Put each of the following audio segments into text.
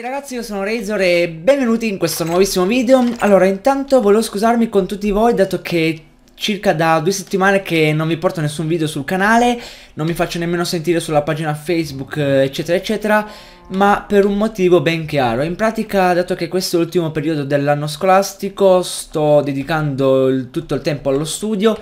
tutti ragazzi io sono Razor e benvenuti in questo nuovissimo video Allora intanto volevo scusarmi con tutti voi dato che circa da due settimane che non vi porto nessun video sul canale Non mi faccio nemmeno sentire sulla pagina Facebook eccetera eccetera Ma per un motivo ben chiaro In pratica dato che questo è l'ultimo periodo dell'anno scolastico Sto dedicando il, tutto il tempo allo studio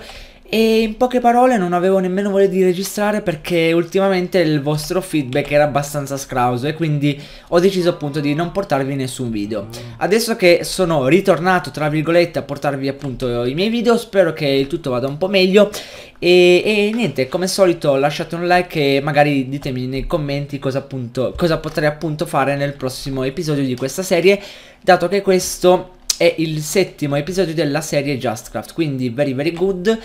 e in poche parole non avevo nemmeno voglia di registrare perché ultimamente il vostro feedback era abbastanza scrauso e quindi ho deciso appunto di non portarvi nessun video. Adesso che sono ritornato tra virgolette a portarvi appunto i miei video spero che il tutto vada un po' meglio e, e niente come solito lasciate un like e magari ditemi nei commenti cosa, appunto, cosa potrei appunto fare nel prossimo episodio di questa serie dato che questo... È il settimo episodio della serie JustCraft, quindi very very good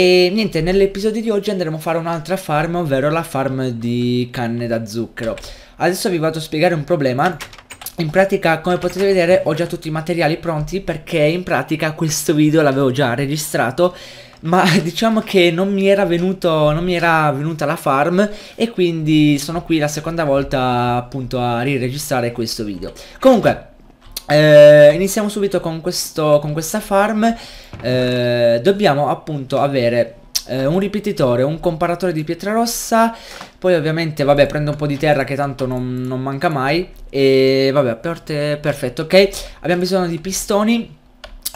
e niente, nell'episodio di oggi andremo a fare un'altra farm, ovvero la farm di canne da zucchero. Adesso vi vado a spiegare un problema in pratica come potete vedere ho già tutti i materiali pronti perché in pratica questo video l'avevo già registrato ma diciamo che non mi, era venuto, non mi era venuta la farm e quindi sono qui la seconda volta appunto a riregistrare questo video. Comunque eh, iniziamo subito con, questo, con questa farm. Eh, dobbiamo appunto avere eh, un ripetitore, un comparatore di pietra rossa. Poi ovviamente, vabbè, prendo un po' di terra che tanto non, non manca mai. E vabbè, per te, perfetto, ok. Abbiamo bisogno di pistoni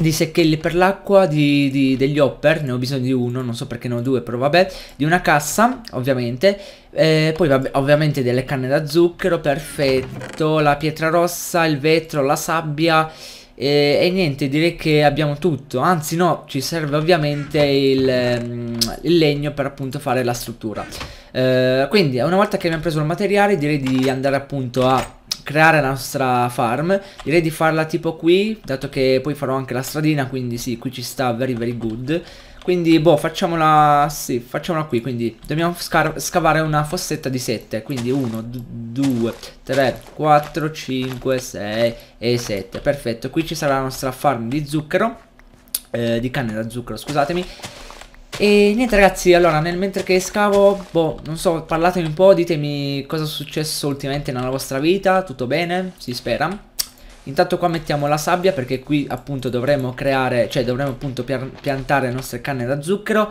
di secchelli per l'acqua, di, di, degli hopper, ne ho bisogno di uno, non so perché ne ho due, però vabbè, di una cassa, ovviamente, eh, poi vabbè, ovviamente delle canne da zucchero, perfetto, la pietra rossa, il vetro, la sabbia eh, e niente, direi che abbiamo tutto, anzi no, ci serve ovviamente il, ehm, il legno per appunto fare la struttura. Eh, quindi una volta che abbiamo preso il materiale direi di andare appunto a creare la nostra farm Direi di farla tipo qui Dato che poi farò anche la stradina Quindi sì, qui ci sta very very good quindi, boh, facciamola... Sì, facciamola qui. Quindi, dobbiamo scavare una fossetta di 7. Quindi, 1, 2, 3, 4, 5, 6 e 7. Perfetto. Qui ci sarà la nostra farm di zucchero. Eh, di canna da zucchero, scusatemi. E niente ragazzi, allora nel mentre che scavo, boh, non so, parlatemi un po', ditemi cosa è successo ultimamente nella vostra vita, tutto bene, si spera. Intanto qua mettiamo la sabbia perché qui appunto dovremmo creare, cioè dovremmo appunto piantare le nostre canne da zucchero.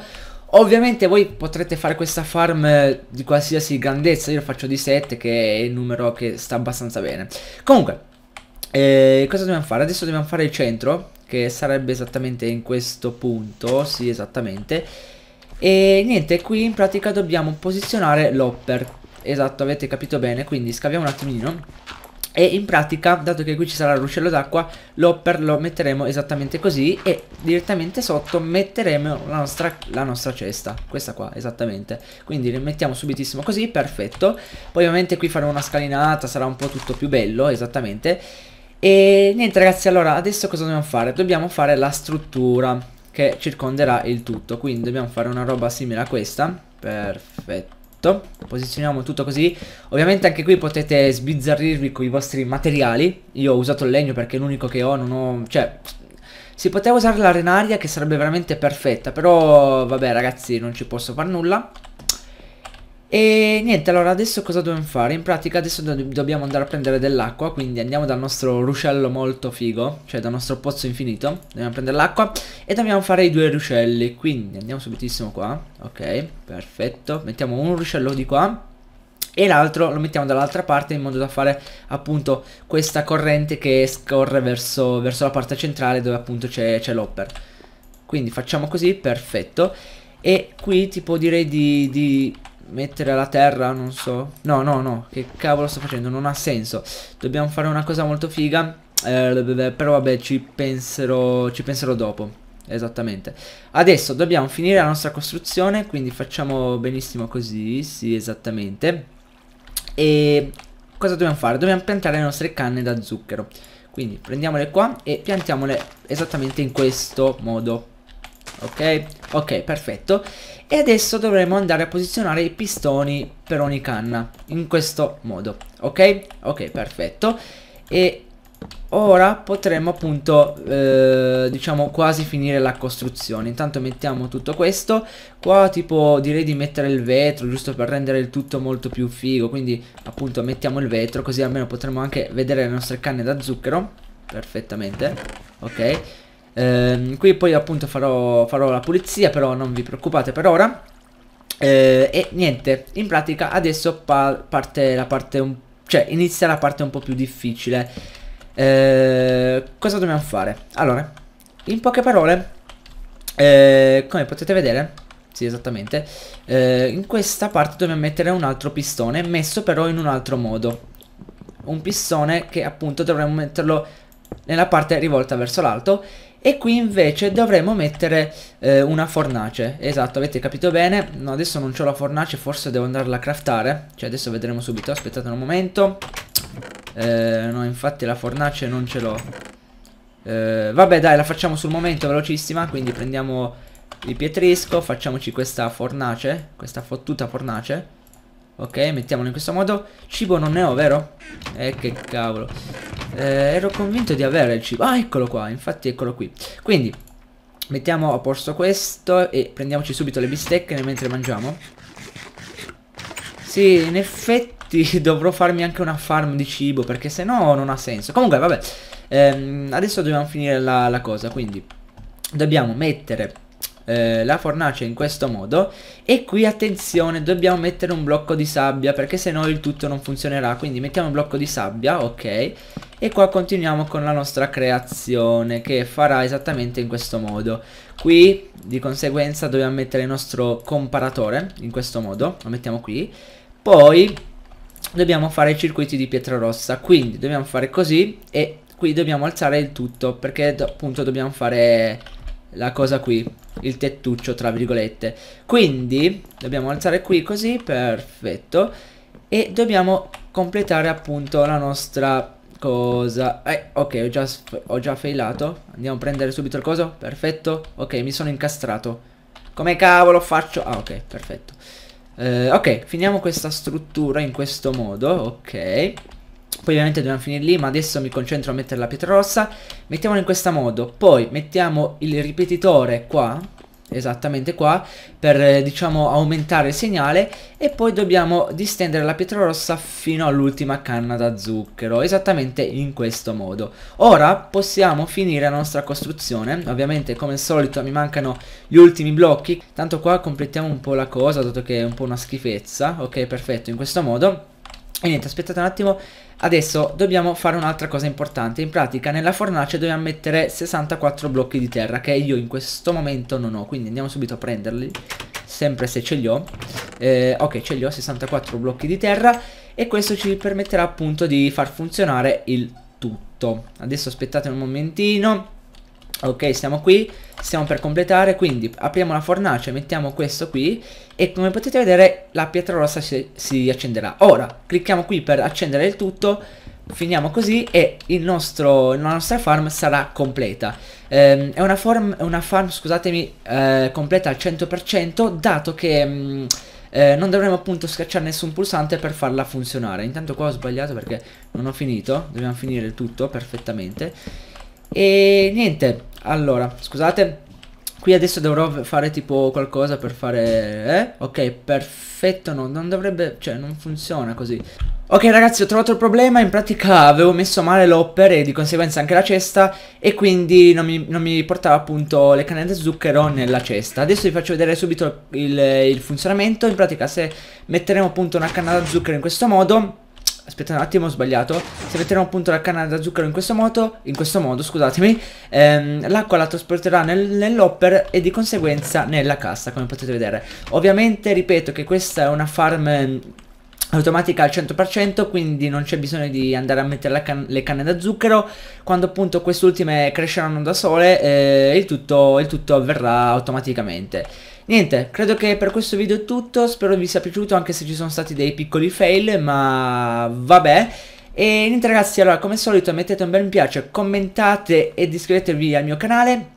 Ovviamente voi potrete fare questa farm di qualsiasi grandezza, io faccio di 7 che è il numero che sta abbastanza bene. Comunque, eh, cosa dobbiamo fare? Adesso dobbiamo fare il centro, che sarebbe esattamente in questo punto, sì esattamente. E niente, qui in pratica dobbiamo posizionare l'hopper, esatto avete capito bene, quindi scaviamo un attimino. E in pratica, dato che qui ci sarà il ruscello d'acqua, l'hopper lo metteremo esattamente così e direttamente sotto metteremo la nostra, la nostra cesta, questa qua, esattamente. Quindi le mettiamo subitissimo così, perfetto. Poi ovviamente qui faremo una scalinata, sarà un po' tutto più bello, esattamente. E niente ragazzi, allora adesso cosa dobbiamo fare? Dobbiamo fare la struttura che circonderà il tutto, quindi dobbiamo fare una roba simile a questa, perfetto. Posizioniamo tutto così Ovviamente anche qui potete sbizzarrirvi con i vostri materiali Io ho usato il legno perché è l'unico che ho Non ho... Cioè, si poteva usare l'arenaria che sarebbe veramente perfetta, però vabbè ragazzi non ci posso far nulla e niente, allora adesso cosa dobbiamo fare? In pratica adesso do dobbiamo andare a prendere dell'acqua, quindi andiamo dal nostro ruscello molto figo, cioè dal nostro pozzo infinito, dobbiamo prendere l'acqua e dobbiamo fare i due ruscelli, quindi andiamo subitissimo qua, ok, perfetto, mettiamo un ruscello di qua, e l'altro lo mettiamo dall'altra parte in modo da fare appunto questa corrente che scorre verso, verso la parte centrale dove appunto c'è l'hopper quindi facciamo così perfetto e qui tipo direi di, di mettere la terra, non so. No, no, no, che cavolo sto facendo? Non ha senso. Dobbiamo fare una cosa molto figa. Eh, però vabbè, ci penserò, ci penserò dopo. Esattamente. Adesso dobbiamo finire la nostra costruzione, quindi facciamo benissimo così, sì, esattamente. E cosa dobbiamo fare? Dobbiamo piantare le nostre canne da zucchero. Quindi prendiamole qua e piantiamole esattamente in questo modo. Ok? Ok, perfetto e adesso dovremo andare a posizionare i pistoni per ogni canna in questo modo ok ok perfetto e ora potremo appunto eh, diciamo quasi finire la costruzione intanto mettiamo tutto questo qua tipo direi di mettere il vetro giusto per rendere il tutto molto più figo quindi appunto mettiamo il vetro così almeno potremo anche vedere le nostre canne da zucchero perfettamente ok Ehm, qui poi appunto farò, farò la pulizia, però non vi preoccupate per ora. Eh, e niente, in pratica adesso pa parte la parte un, cioè inizia la parte un po' più difficile. Eh, cosa dobbiamo fare? Allora, in poche parole, eh, come potete vedere, sì esattamente, eh, in questa parte dobbiamo mettere un altro pistone, messo però in un altro modo. Un pistone che appunto dovremmo metterlo nella parte rivolta verso l'alto e qui invece dovremmo mettere eh, una fornace Esatto, avete capito bene no, Adesso non ho la fornace, forse devo andarla a craftare Cioè adesso vedremo subito, aspettate un momento eh, No, infatti la fornace non ce l'ho eh, Vabbè dai, la facciamo sul momento, velocissima Quindi prendiamo il pietrisco Facciamoci questa fornace Questa fottuta fornace Ok, mettiamola in questo modo Cibo non ne ho, vero? Eh, che cavolo eh, ero convinto di avere il cibo. Ah, eccolo qua, infatti eccolo qui. Quindi, mettiamo a posto questo e prendiamoci subito le bistecche mentre mangiamo. Sì, in effetti dovrò farmi anche una farm di cibo perché se no non ha senso. Comunque, vabbè, ehm, adesso dobbiamo finire la, la cosa, quindi dobbiamo mettere eh, la fornace in questo modo e qui attenzione dobbiamo mettere un blocco di sabbia perché se no il tutto non funzionerà quindi mettiamo un blocco di sabbia ok e qua continuiamo con la nostra creazione che farà esattamente in questo modo qui di conseguenza dobbiamo mettere il nostro comparatore in questo modo lo mettiamo qui poi dobbiamo fare i circuiti di pietra rossa quindi dobbiamo fare così e qui dobbiamo alzare il tutto perché appunto dobbiamo fare la cosa qui, il tettuccio tra virgolette. Quindi dobbiamo alzare qui così, perfetto, e dobbiamo completare appunto la nostra cosa. Eh, ok, ho già, ho già failato, andiamo a prendere subito il coso, perfetto, ok, mi sono incastrato. Come cavolo faccio? Ah ok, perfetto. Eh, ok, finiamo questa struttura in questo modo, ok poi ovviamente dobbiamo finire lì ma adesso mi concentro a mettere la pietra rossa mettiamola in questo modo poi mettiamo il ripetitore qua esattamente qua per eh, diciamo aumentare il segnale e poi dobbiamo distendere la pietra rossa fino all'ultima canna da zucchero esattamente in questo modo ora possiamo finire la nostra costruzione ovviamente come al solito mi mancano gli ultimi blocchi tanto qua completiamo un po' la cosa dato che è un po' una schifezza ok perfetto in questo modo e niente, aspettate un attimo, adesso dobbiamo fare un'altra cosa importante, in pratica nella fornace dobbiamo mettere 64 blocchi di terra che io in questo momento non ho, quindi andiamo subito a prenderli, sempre se ce li ho, eh, ok ce li ho 64 blocchi di terra e questo ci permetterà appunto di far funzionare il tutto, adesso aspettate un momentino, Ok, siamo qui, stiamo per completare, quindi apriamo la fornace, mettiamo questo qui e come potete vedere la pietra rossa si, si accenderà. Ora, clicchiamo qui per accendere il tutto, finiamo così e nostro, la nostra farm sarà completa. Ehm, è una, form, una farm, scusatemi, eh, completa al 100% dato che... Mh, mm, eh, non dovremo appunto scacciare nessun pulsante per farla funzionare Intanto qua ho sbagliato perché non ho finito Dobbiamo finire il tutto perfettamente E niente allora, scusate. Qui adesso dovrò fare tipo qualcosa per fare... Eh? Ok, perfetto, no, non dovrebbe... Cioè, non funziona così. Ok ragazzi ho trovato il problema, in pratica avevo messo male l'hopper e di conseguenza anche la cesta e quindi non mi, non mi portava appunto le canne da zucchero nella cesta. Adesso vi faccio vedere subito il, il funzionamento, in pratica se metteremo appunto una canna da zucchero in questo modo aspetta un attimo, ho sbagliato. Se metteremo appunto la canna da zucchero in questo modo, in questo modo, scusatemi, ehm, l'acqua la trasporterà nel, nell'hopper e di conseguenza nella cassa, come potete vedere. Ovviamente, ripeto che questa è una farm ehm, automatica al 100% quindi non c'è bisogno di andare a mettere can le canne da zucchero quando appunto quest'ultime cresceranno da sole eh, il, tutto, il tutto avverrà automaticamente Niente, credo che per questo video è tutto, spero vi sia piaciuto anche se ci sono stati dei piccoli fail, ma vabbè. E niente ragazzi, allora come al solito mettete un bel mi piace, commentate ed iscrivetevi al mio canale.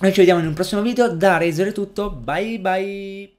Noi ci vediamo in un prossimo video, da Razor è tutto, bye bye!